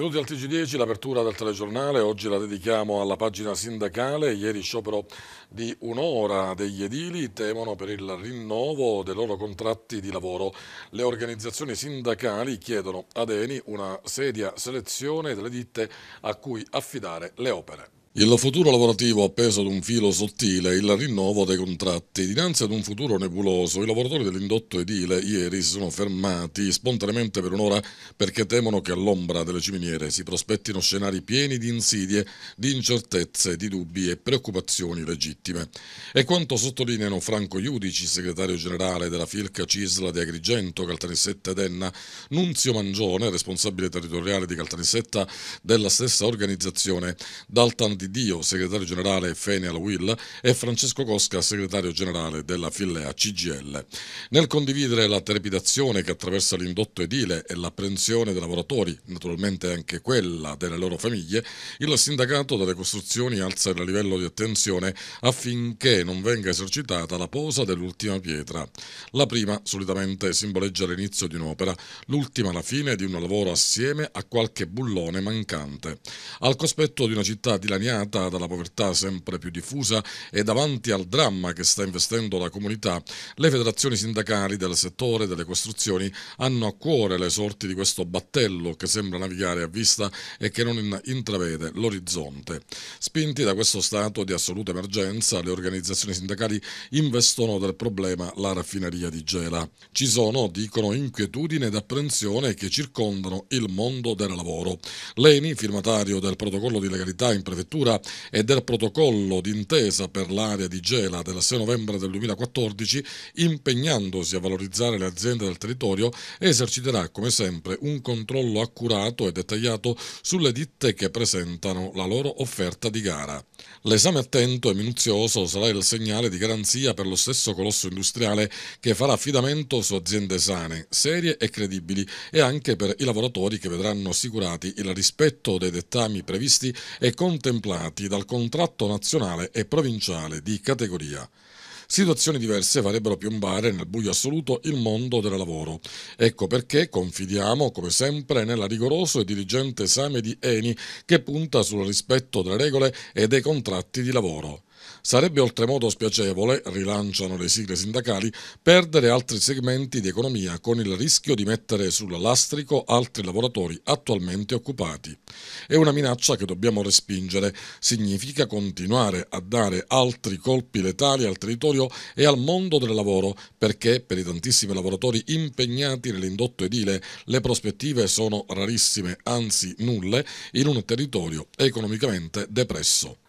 Benvenuti al TG10, l'apertura del telegiornale, oggi la dedichiamo alla pagina sindacale, ieri sciopero di un'ora degli edili, temono per il rinnovo dei loro contratti di lavoro. Le organizzazioni sindacali chiedono ad Eni una seria selezione delle ditte a cui affidare le opere. Il futuro lavorativo appeso ad un filo sottile, il rinnovo dei contratti. Dinanzi ad un futuro nebuloso, i lavoratori dell'indotto edile ieri si sono fermati spontaneamente per un'ora perché temono che all'ombra delle ciminiere si prospettino scenari pieni di insidie, di incertezze, di dubbi e preoccupazioni legittime. E quanto sottolineano Franco Iudici, segretario generale della Filca Cisla di Agrigento, Caltanissetta ed Enna, Nunzio Mangione, responsabile territoriale di Caltanissetta della stessa organizzazione, Daltan di Dio, segretario generale Fenial Will, e Francesco Cosca, segretario generale della Fillea CGL. Nel condividere la trepidazione che attraversa l'indotto edile e l'apprensione dei lavoratori, naturalmente anche quella delle loro famiglie, il sindacato delle costruzioni alza il livello di attenzione affinché non venga esercitata la posa dell'ultima pietra. La prima solitamente simboleggia l'inizio di un'opera, l'ultima la fine di un lavoro assieme a qualche bullone mancante. Al cospetto di una città dilaniata segnata dalla povertà sempre più diffusa e davanti al dramma che sta investendo la comunità, le federazioni sindacali del settore delle costruzioni hanno a cuore le sorti di questo battello che sembra navigare a vista e che non intravede l'orizzonte. Spinti da questo stato di assoluta emergenza, le organizzazioni sindacali investono del problema la raffineria di Gela. Ci sono, dicono, inquietudine ed apprensione che circondano il mondo del lavoro. Leni, firmatario del protocollo di legalità in prefettura, siglatura e del protocollo d'intesa per l'area di Gela del 6 novembre del 2014, impegnandosi a valorizzare le aziende del territorio, eserciterà come sempre un controllo accurato e dettagliato sulle ditte che presentano la loro offerta di gara. L'esame attento e minuzioso sarà il segnale di garanzia per lo stesso colosso industriale che farà affidamento su aziende sane, serie e credibili e anche per i lavoratori che vedranno assicurati il rispetto dei dettami previsti e contemplati contemplati dal contratto nazionale e provinciale di categoria. Situazioni diverse farebbero piombare nel buio assoluto il mondo del lavoro. Ecco perché confidiamo, come sempre, nella rigoroso e diligente esame di ENI che punta sul rispetto delle regole e dei contratti di lavoro. Sarebbe oltremodo spiacevole, rilanciano le sigle sindacali, perdere altri segmenti di economia con il rischio di mettere sul lastrico altri lavoratori attualmente occupati. È una minaccia che dobbiamo respingere, significa continuare a dare altri colpi letali al territorio e al mondo del lavoro, perché per i tantissimi lavoratori impegnati nell'indotto edile le prospettive sono rarissime, anzi nulle, in un territorio economicamente depresso.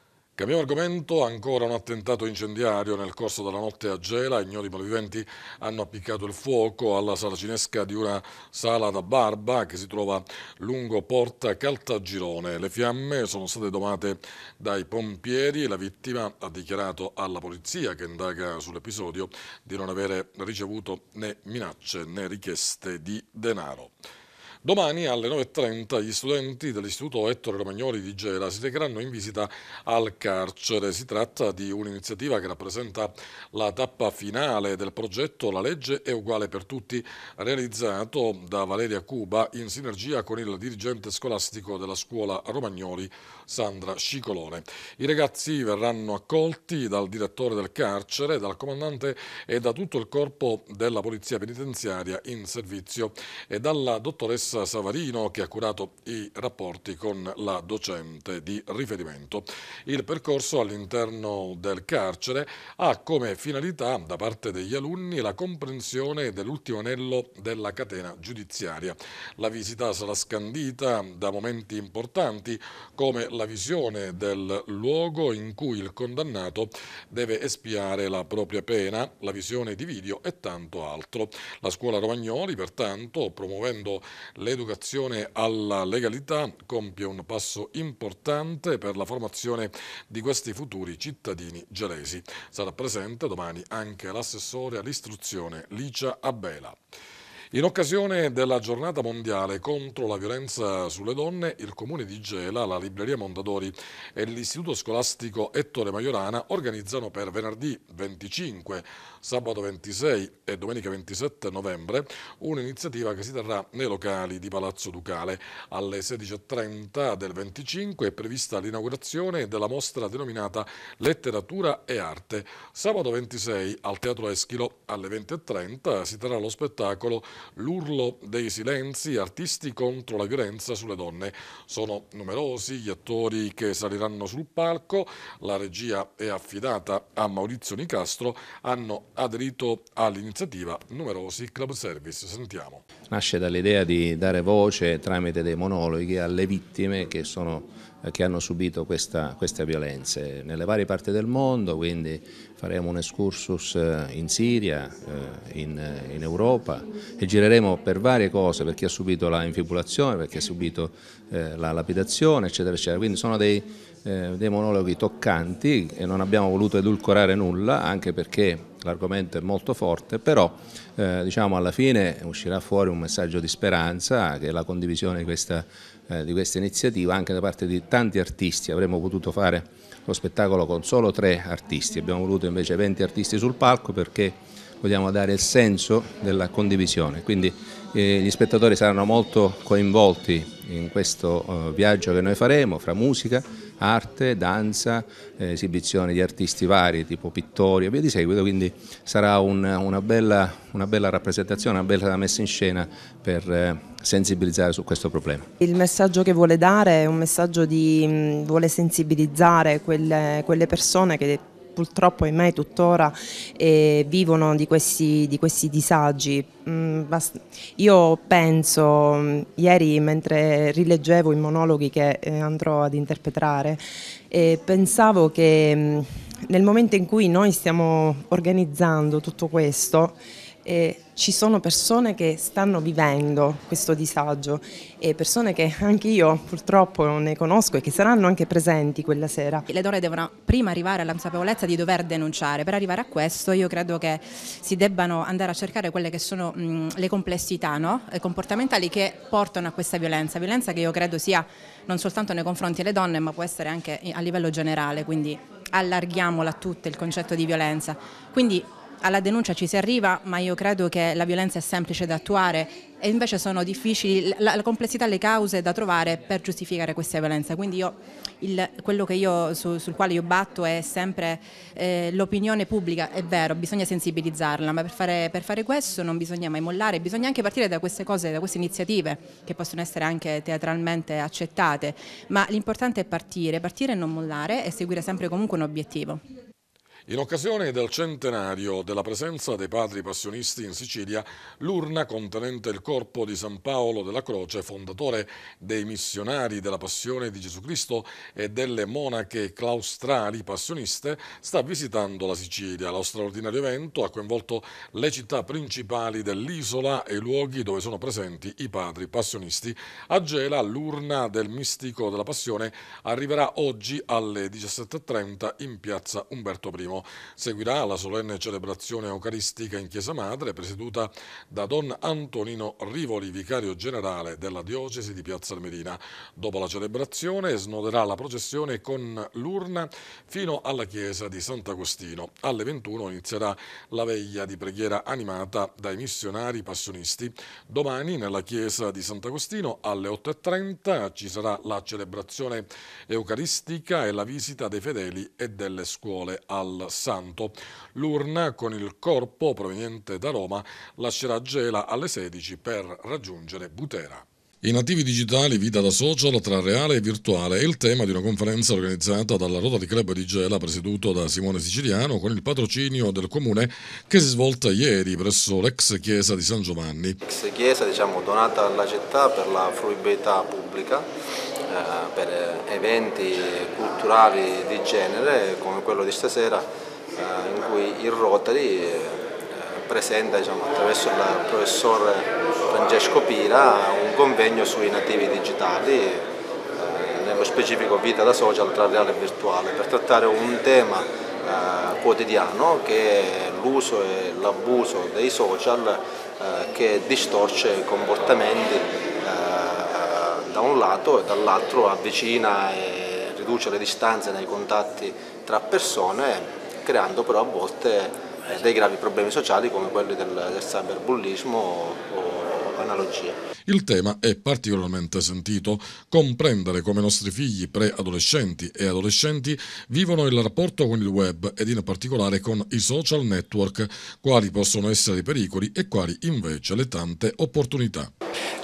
Cambiamo argomento, ancora un attentato incendiario nel corso della notte a Gela, ignoti malviventi hanno appiccato il fuoco alla sala cinesca di una sala da barba che si trova lungo Porta Caltagirone. Le fiamme sono state domate dai pompieri la vittima ha dichiarato alla polizia che indaga sull'episodio di non avere ricevuto né minacce né richieste di denaro. Domani alle 9.30 gli studenti dell'Istituto Ettore Romagnoli di Gela si recheranno in visita al carcere. Si tratta di un'iniziativa che rappresenta la tappa finale del progetto La legge è uguale per tutti, realizzato da Valeria Cuba in sinergia con il dirigente scolastico della scuola Romagnoli, Sandra Scicolone. I ragazzi verranno accolti dal direttore del carcere, dal comandante e da tutto il corpo della polizia penitenziaria in servizio e dalla dottoressa Dolores Savarino che ha curato i rapporti con la docente di riferimento. Il percorso all'interno del carcere ha come finalità da parte degli alunni la comprensione dell'ultimo anello della catena giudiziaria. La visita sarà scandita da momenti importanti come la visione del luogo in cui il condannato deve espiare la propria pena, la visione di video e tanto altro. La scuola Romagnoli pertanto promuovendo L'educazione alla legalità compie un passo importante per la formazione di questi futuri cittadini gelesi. Sarà presente domani anche l'assessore all'istruzione Licia Abela. In occasione della giornata mondiale contro la violenza sulle donne, il Comune di Gela, la Libreria Mondadori e l'Istituto Scolastico Ettore Maiorana organizzano per venerdì 25, sabato 26 e domenica 27 novembre un'iniziativa che si terrà nei locali di Palazzo Ducale. Alle 16.30 del 25 è prevista l'inaugurazione della mostra denominata Letteratura e Arte. Sabato 26 al Teatro Eschilo alle 20.30 si terrà lo spettacolo l'urlo dei silenzi, artisti contro la violenza sulle donne. Sono numerosi gli attori che saliranno sul palco, la regia è affidata a Maurizio Nicastro, hanno aderito all'iniziativa numerosi club service. Sentiamo. Nasce dall'idea di dare voce tramite dei monologhi alle vittime che, sono, che hanno subito questa, queste violenze nelle varie parti del mondo, quindi faremo un excursus eh, in Siria, eh, eh, in, Europa e gireremo per varie cose, per chi ha subito la infibulazione, per chi ha subito la lapidazione, eccetera, eccetera. Quindi sono dei, dei monologhi toccanti e non abbiamo voluto edulcorare nulla, anche perché l'argomento è molto forte, però eh, diciamo alla fine uscirà fuori un messaggio di speranza che è la condivisione di questa, di questa iniziativa anche da parte di tanti artisti. Avremmo potuto fare lo spettacolo con solo tre artisti, abbiamo voluto invece 20 artisti sul palco perché vogliamo dare il senso della condivisione, quindi eh, gli spettatori saranno molto coinvolti in questo eh, viaggio che noi faremo fra musica, arte, danza, eh, esibizioni di artisti vari tipo pittori e via di seguito, quindi sarà un, una, bella, una, bella, rappresentazione, una bella messa in scena per eh, sensibilizzare su questo problema. Il messaggio che vuole dare è un messaggio di, mh, mm, vuole sensibilizzare quelle, quelle persone che purtroppo ahimè tuttora eh, vivono di questi, di questi disagi. Mm, io penso, mm, ieri mentre rileggevo i monologhi che eh, andrò ad interpretare, eh, pensavo che mm, nel momento in cui noi stiamo organizzando tutto questo, eh, ci sono persone che stanno vivendo questo disagio e persone che anche io purtroppo ne conosco e che saranno anche presenti quella sera. Le donne devono prima arrivare alla consapevolezza di dover denunciare, per arrivare a questo io credo che si debbano andare a cercare quelle che sono mh, mm, le complessità no? Eh, comportamentali che portano a questa violenza, violenza che io credo sia non soltanto nei confronti delle donne ma può essere anche eh, a livello generale, quindi allarghiamola a tutte il concetto di violenza. Quindi alla denuncia ci si arriva, ma io credo che la violenza è semplice da attuare e invece sono difficili, la, la complessità, le cause da trovare per giustificare questa violenza. Quindi io, il, quello io, su, sul quale io batto è sempre eh, l'opinione pubblica, è vero, bisogna sensibilizzarla, ma per fare, per fare, questo non bisogna mai mollare, bisogna anche partire da queste cose, da queste iniziative che possono essere anche teatralmente accettate, ma l'importante è partire, partire e non mollare e seguire sempre comunque un obiettivo. In occasione del centenario della presenza dei padri passionisti in Sicilia, l'urna contenente il corpo di San Paolo della Croce, fondatore dei missionari della Passione di Gesù Cristo e delle monache claustrali passioniste, sta visitando la Sicilia. Lo straordinario evento ha coinvolto le città principali dell'isola e i luoghi dove sono presenti i padri passionisti. A Gela l'urna del mistico della Passione arriverà oggi alle 17.30 in piazza Umberto I seguirà la solenne celebrazione eucaristica in Chiesa Madre presieduta da Don Antonino Rivoli, vicario generale della diocesi di Piazza Armerina. Dopo la celebrazione snoderà la processione con l'urna fino alla chiesa di Sant'Agostino. Alle 21 inizierà la veglia di preghiera animata dai missionari passionisti. Domani nella chiesa di Sant'Agostino alle 8.30 ci sarà la celebrazione eucaristica e la visita dei fedeli e delle scuole al santo. L'urna con il corpo proveniente da Roma lascerà Gela alle 16 per raggiungere Butera. I nativi digitali, vita da social tra reale e virtuale è il tema di una conferenza organizzata dalla Rota di Club di Gela presieduto da Simone Siciliano con il patrocinio del comune che si è svolta ieri presso l'ex chiesa di San Giovanni. L'ex chiesa diciamo donata alla città per la fruibilità pubblica eh, per eventi culturali di genere come quello di stasera eh, in cui il Rotary eh, presenta diciamo, attraverso il professor Francesco Pira un convegno sui nativi digitali nello specifico vita da social tra reale e virtuale per trattare un tema quotidiano che è l'uso e l'abuso dei social che distorce i comportamenti da un lato e dall'altro avvicina e riduce le distanze nei contatti tra persone creando però a volte eh, dei gravi problemi sociali come quelli del, del cyberbullismo o, o analogie. Il tema è particolarmente sentito, comprendere come i nostri figli preadolescenti e adolescenti vivono il rapporto con il web ed in particolare con i social network, quali possono essere i pericoli e quali invece le tante opportunità.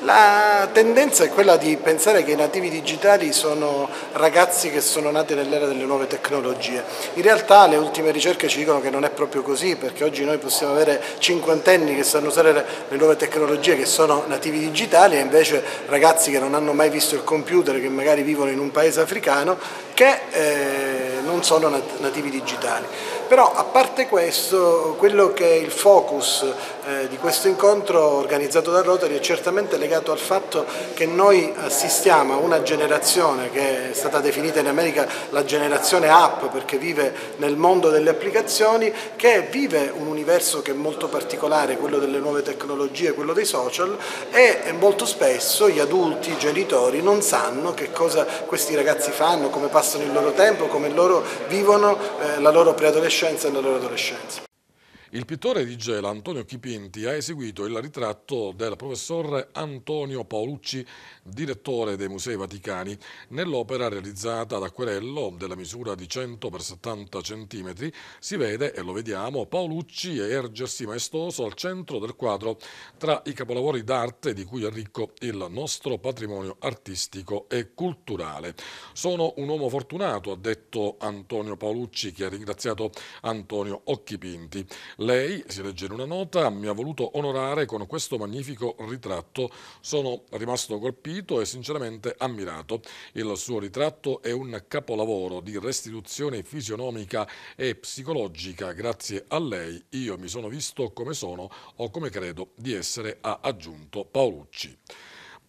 La tendenza è quella di pensare che i nativi digitali sono ragazzi che sono nati nell'era delle nuove tecnologie. In realtà le ultime ricerche ci dicono che non è proprio così, perché oggi noi possiamo avere cinquantenni che sanno usare le nuove tecnologie che sono nativi digitali e invece ragazzi che non hanno mai visto il computer, che magari vivono in un paese africano, che eh, non sono nativi digitali. Però a parte questo, quello che è il focus eh, di questo incontro organizzato da Rotary è certamente legato al fatto che noi assistiamo a una generazione che è stata definita in America la generazione app perché vive nel mondo delle applicazioni, che vive un universo che è molto particolare, quello delle nuove tecnologie, quello dei social e molto spesso gli adulti, i genitori non sanno che cosa questi ragazzi fanno, come passano il loro tempo, come loro vivono eh, la loro preadolescenza nell'adolescenza e nell'adolescenza. Il pittore di Gela, Antonio Chipinti, ha eseguito il ritratto del professor Antonio Paolucci, direttore dei Musei Vaticani, nell'opera realizzata ad acquerello della misura di 100 x 70 cm. Si vede, e lo vediamo, Paolucci ergersi maestoso al centro del quadro tra i capolavori d'arte di cui è ricco il nostro patrimonio artistico e culturale. Sono un uomo fortunato, ha detto Antonio Paolucci, che ha ringraziato Antonio Occhipinti. Lei, si legge in una nota, mi ha voluto onorare con questo magnifico ritratto. Sono rimasto colpito e sinceramente ammirato. Il suo ritratto è un capolavoro di restituzione fisionomica e psicologica. Grazie a lei io mi sono visto come sono o come credo di essere, ha aggiunto Paolucci.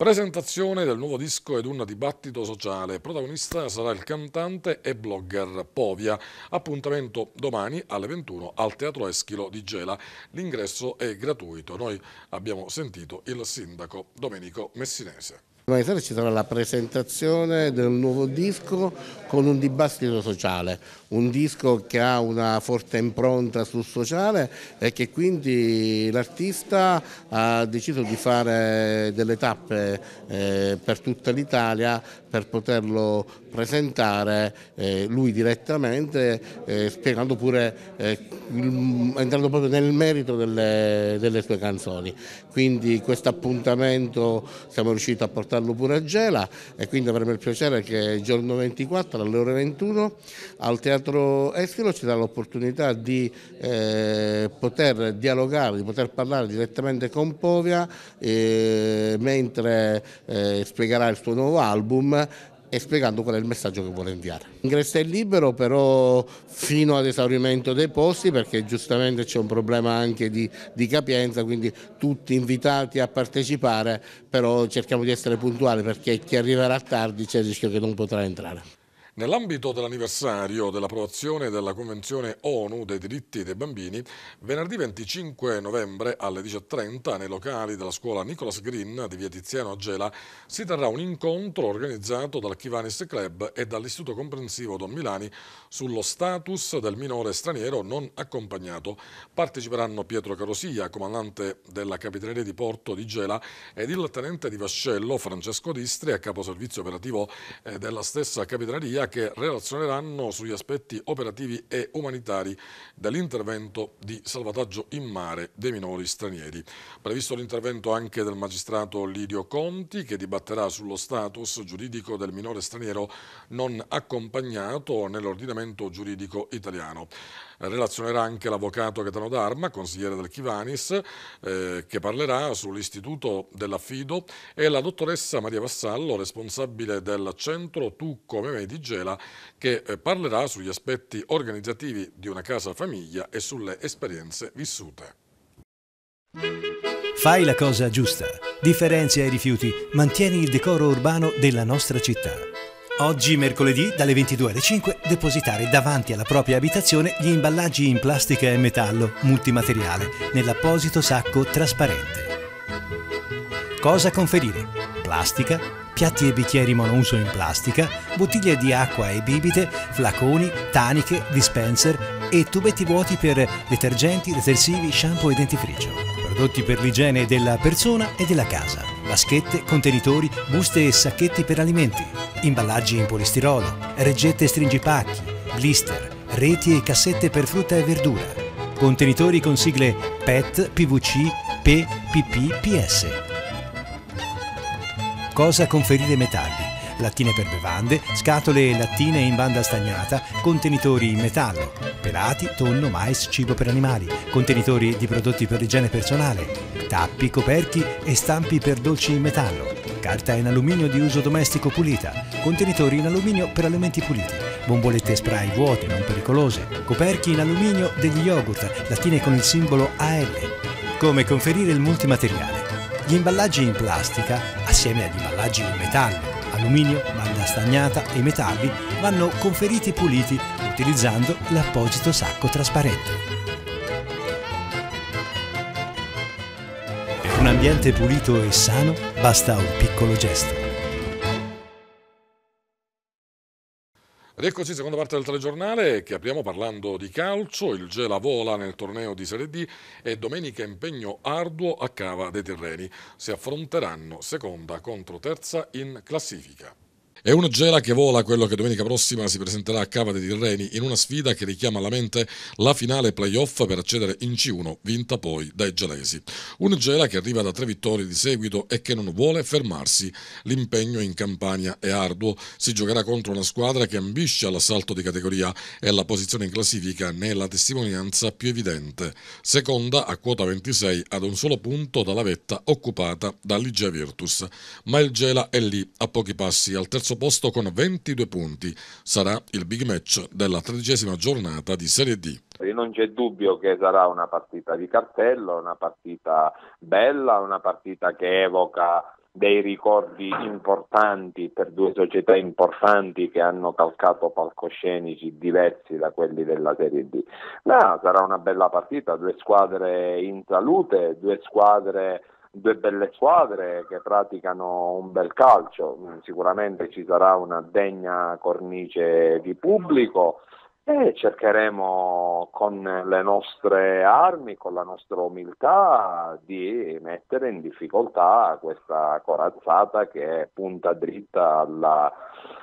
Presentazione del nuovo disco ed un dibattito sociale. Protagonista sarà il cantante e blogger Povia. Appuntamento domani alle 21 al Teatro Eschilo di Gela. L'ingresso è gratuito. Noi abbiamo sentito il sindaco Domenico Messinese. Domani sera ci sarà la presentazione del nuovo disco con un dibattito sociale, un disco che ha una forte impronta sul sociale e che quindi l'artista ha deciso di fare delle tappe eh, per tutta l'Italia per poterlo presentare eh, lui direttamente, eh, spiegando pure, eh, entrando proprio nel merito delle, delle sue canzoni. Quindi questo appuntamento siamo riusciti a portarlo pure a Gela e quindi avremo il piacere che il giorno 24 alle ore 21 al Teatro Eschilo ci dà l'opportunità di eh, poter dialogare, di poter parlare direttamente con Povia eh, mentre eh, spiegherà il suo nuovo album e spiegando qual è il messaggio che vuole inviare. L'ingresso è libero però fino ad esaurimento dei posti perché giustamente c'è un problema anche di, di, capienza, quindi tutti invitati a partecipare, però cerchiamo di essere puntuali perché chi arriverà tardi c'è il rischio che non potrà entrare. Nell'ambito dell'anniversario dell'approvazione della Convenzione ONU dei diritti dei bambini, venerdì 25 novembre alle 10.30 nei locali della scuola Nicolas Green di via Tiziano a Gela si terrà un incontro organizzato dal Chivanis Club e dall'Istituto Comprensivo Don Milani sullo status del minore straniero non accompagnato. Parteciperanno Pietro Carosia, comandante della Capitaneria di Porto di Gela, ed il tenente di Vascello Francesco Distria, capo servizio operativo eh, della stessa Capitaneria, che relazioneranno sugli aspetti operativi e umanitari dell'intervento di salvataggio in mare dei minori stranieri. Previsto l'intervento anche del magistrato Lidio Conti che dibatterà sullo status giuridico del minore straniero non accompagnato nell'ordinamento giuridico italiano relazionerà anche l'avvocato Gaetano D'Arma, consigliere del Chivanis, eh, che parlerà sull'istituto dell'affido e la dottoressa Maria Vassallo, responsabile del centro Tu come me di Gela, che eh, parlerà sugli aspetti organizzativi di una casa famiglia e sulle esperienze vissute. Fai la cosa giusta, differenzia i rifiuti, mantieni il decoro urbano della nostra città. Oggi, mercoledì, dalle 22 alle 5, depositare davanti alla propria abitazione gli imballaggi in plastica e metallo, multimateriale, nell'apposito sacco trasparente. Cosa conferire? Plastica, piatti e bicchieri monouso in plastica, bottiglie di acqua e bibite, flaconi, taniche, dispenser e tubetti vuoti per detergenti, detersivi, shampoo e dentifricio. Prodotti per l'igiene della persona e della casa vaschette, contenitori, buste e sacchetti per alimenti, imballaggi in polistirolo, reggette e stringipacchi, blister, reti e cassette per frutta e verdura, contenitori con sigle PET, PVC, P, PP, PS. Cosa conferire metalli? Lattine per bevande, scatole e lattine in banda stagnata, contenitori in metallo, pelati, tonno, mais, cibo per animali, contenitori di prodotti per l'igiene personale, tappi, coperchi e stampi per dolci in metallo, carta in alluminio di uso domestico pulita, contenitori in alluminio per alimenti puliti, bombolette spray vuote non pericolose, coperchi in alluminio degli yogurt, lattine con il simbolo AL. Come conferire il multimateriale? Gli imballaggi in plastica, assieme agli imballaggi in metallo, alluminio, banda stagnata e metalli, vanno conferiti puliti utilizzando l'apposito sacco trasparente. ambiente pulito e sano basta un piccolo gesto. Ed eccoci, seconda parte del telegiornale che apriamo parlando di calcio, il Gela vola nel torneo di Serie D e domenica impegno arduo a Cava dei Terreni. Si affronteranno seconda contro terza in classifica. È un Gela che vola quello che domenica prossima si presenterà a Cava dei Tirreni in una sfida che richiama alla mente la finale playoff per accedere in C1, vinta poi dai gelesi. Un Gela che arriva da tre vittorie di seguito e che non vuole fermarsi. L'impegno in Campania è arduo, si giocherà contro una squadra che ambisce all'assalto di categoria e la posizione in classifica ne è la testimonianza più evidente. Seconda a quota 26 ad un solo punto dalla vetta occupata dall'Igea Virtus, ma il Gela è lì a pochi passi al terzo terzo posto con 22 punti. Sarà il big match della tredicesima giornata di Serie D. Non c'è dubbio che sarà una partita di cartello, una partita bella, una partita che evoca dei ricordi importanti per due società importanti che hanno calcato palcoscenici diversi da quelli della Serie D. No, sarà una bella partita, due squadre in salute, due squadre due belle squadre che praticano un bel calcio, mm, sicuramente ci sarà una degna cornice di pubblico e cercheremo con le nostre armi, con la nostra umiltà di mettere in difficoltà questa corazzata che punta dritta alla,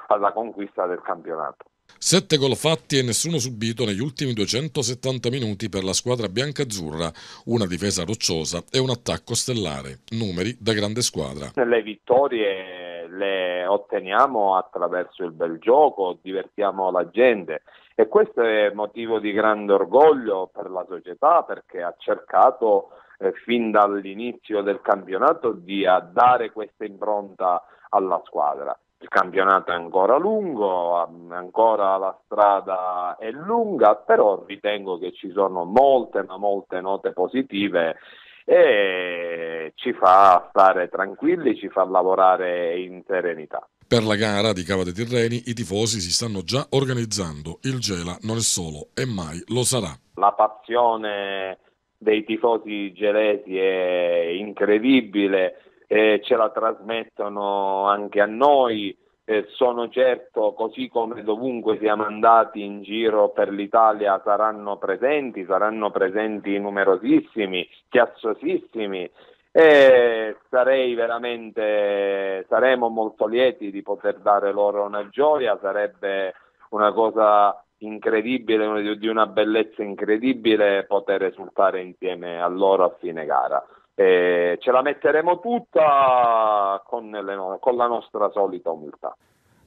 alla conquista del campionato. Sette gol fatti e nessuno subito negli ultimi 270 minuti per la squadra biancazzurra, una difesa rocciosa e un attacco stellare, numeri da grande squadra. Le vittorie le otteniamo attraverso il bel gioco, divertiamo la gente e questo è motivo di grande orgoglio per la società perché ha cercato eh, fin dall'inizio del campionato di dare questa impronta alla squadra il campionato è ancora lungo, ancora la strada è lunga, però ritengo che ci sono molte ma molte note positive e ci fa stare tranquilli, ci fa lavorare in serenità. Per la gara di Cava dei Tirreni i tifosi si stanno già organizzando, il Gela non è solo e mai lo sarà. La passione dei tifosi gelesi è incredibile, eh, ce la trasmettono anche a noi. Eh, sono certo, così come dovunque siamo andati in giro per l'Italia, saranno presenti, saranno presenti numerosissimi, chiassosissimi e sarei veramente, saremo molto lieti di poter dare loro una gioia, sarebbe una cosa incredibile, di una bellezza incredibile poter esultare insieme a loro a fine gara eh, ce la metteremo tutta con, le, con la nostra solita umiltà.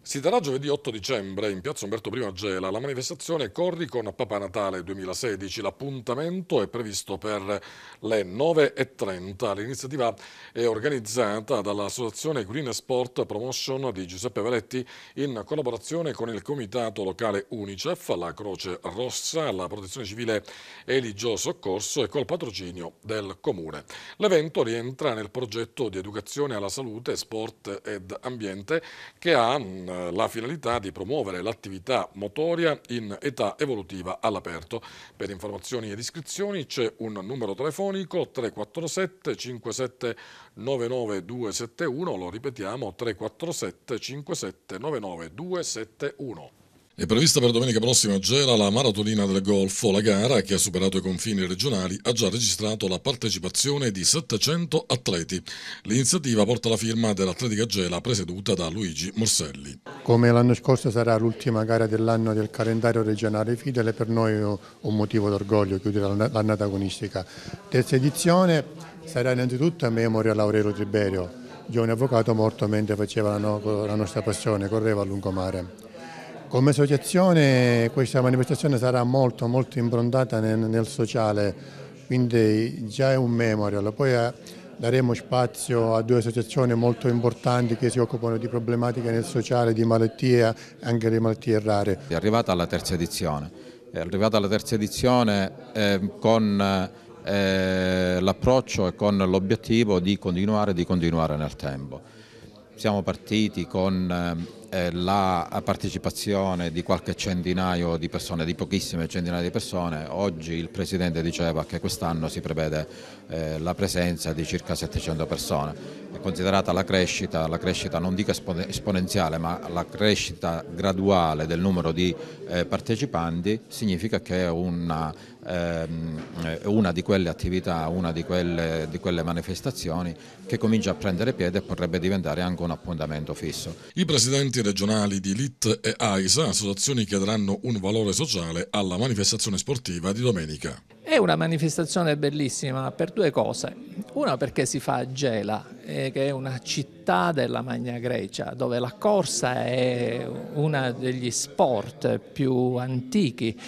Si darà giovedì 8 dicembre in piazza Umberto I a Gela la manifestazione Corri con Papa Natale 2016. L'appuntamento è previsto per le 9.30. L'iniziativa è organizzata dall'associazione Green Sport Promotion di Giuseppe Valetti in collaborazione con il comitato locale Unicef, la Croce Rossa, la Protezione Civile Eligio Soccorso e col patrocinio del Comune. L'evento rientra nel progetto di educazione alla salute, sport ed ambiente che ha eh, la finalità di promuovere l'attività motoria in età evolutiva all'aperto. Per informazioni ed iscrizioni c'è un numero telefonico 347 57 271, lo ripetiamo 347 57 271. È prevista per domenica prossima a Gela la maratonina del golfo. La gara, che ha superato i confini regionali, ha già registrato la partecipazione di 700 atleti. L'iniziativa porta la firma dell'Atletica Gela presieduta da Luigi Morselli. Come l'anno scorso sarà l'ultima gara dell'anno del calendario regionale Fidele, per noi è un motivo d'orgoglio chiudere l'annata agonistica. Terza edizione sarà innanzitutto a memoria Laurero Tiberio, giovane avvocato morto mentre faceva la nostra passione, correva a lungomare. Come associazione questa manifestazione sarà molto, molto improntata nel, nel sociale, quindi già è un memorial. Poi eh, daremo spazio a due associazioni molto importanti che si occupano di problematiche nel sociale, di malattie, e anche di malattie rare. È arrivata la terza edizione, è arrivata la terza edizione eh, con eh, l'approccio e con l'obiettivo di continuare, di continuare nel tempo. Siamo partiti con... Eh, eh, la partecipazione di qualche centinaio di persone, di pochissime centinaia di persone. Oggi il Presidente diceva che quest'anno si prevede eh, la presenza di circa 700 persone. considerata la crescita, la crescita non dico esponenziale, ma la crescita graduale del numero di eh, partecipanti significa che è una ehm, eh, una di quelle attività, una di quelle, di quelle manifestazioni che comincia a prendere piede e potrebbe diventare anche un appuntamento fisso. I presidenti regionali di LIT e AISA, associazioni che daranno un valore sociale alla manifestazione sportiva di domenica. È una manifestazione bellissima per due cose. Una perché si fa a Gela, eh, che è una città della Magna Grecia, dove la corsa è uno degli sport più antichi,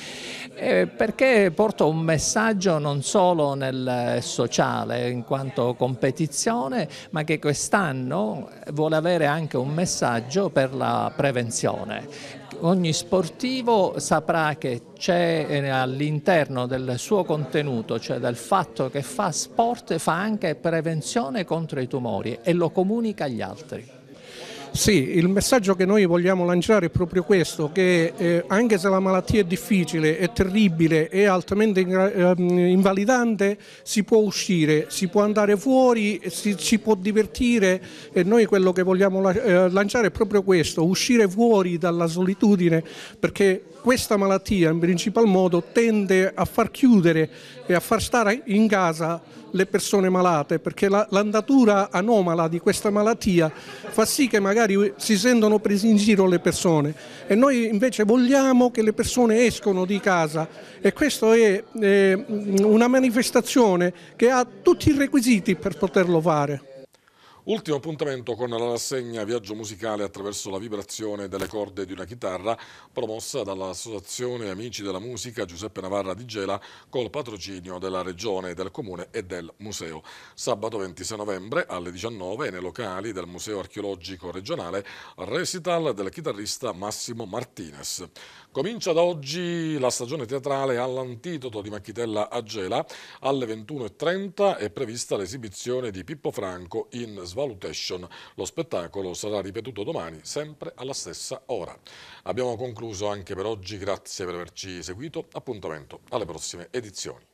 eh, perché porta un messaggio non solo nel sociale in quanto competizione, ma che quest'anno vuole avere anche un messaggio per la prevenzione ogni sportivo saprà che c'è eh, all'interno del suo contenuto, cioè del fatto che fa sport, fa anche prevenzione contro i tumori e lo comunica agli altri. Sì, il messaggio che noi vogliamo lanciare è proprio questo, che eh, anche se la malattia è difficile, è terribile, è altamente eh, invalidante, si può uscire, si può andare fuori, si, si può divertire e noi quello che vogliamo eh, lanciare è proprio questo, uscire fuori dalla solitudine perché questa malattia in principal modo tende a far chiudere e a far stare in casa le persone malate perché l'andatura anomala di questa malattia fa sì che magari si sentono presi in giro le persone e noi invece vogliamo che le persone escono di casa e questa è eh, una manifestazione che ha tutti i requisiti per poterlo fare. Ultimo appuntamento con la rassegna Viaggio musicale attraverso la vibrazione delle corde di una chitarra promossa dall'Associazione Amici della Musica Giuseppe Navarra di Gela col patrocinio della Regione, del Comune e del Museo. Sabato 26 novembre alle 19 nei locali del Museo Archeologico Regionale recital del chitarrista Massimo Martinez. Comincia da oggi la stagione teatrale all'Antidoto di Macchitella a Gela. Alle 21.30 è prevista l'esibizione di Pippo Franco in Svalutation. Lo spettacolo sarà ripetuto domani, sempre alla stessa ora. Abbiamo concluso anche per oggi, grazie per averci seguito, appuntamento alle prossime edizioni.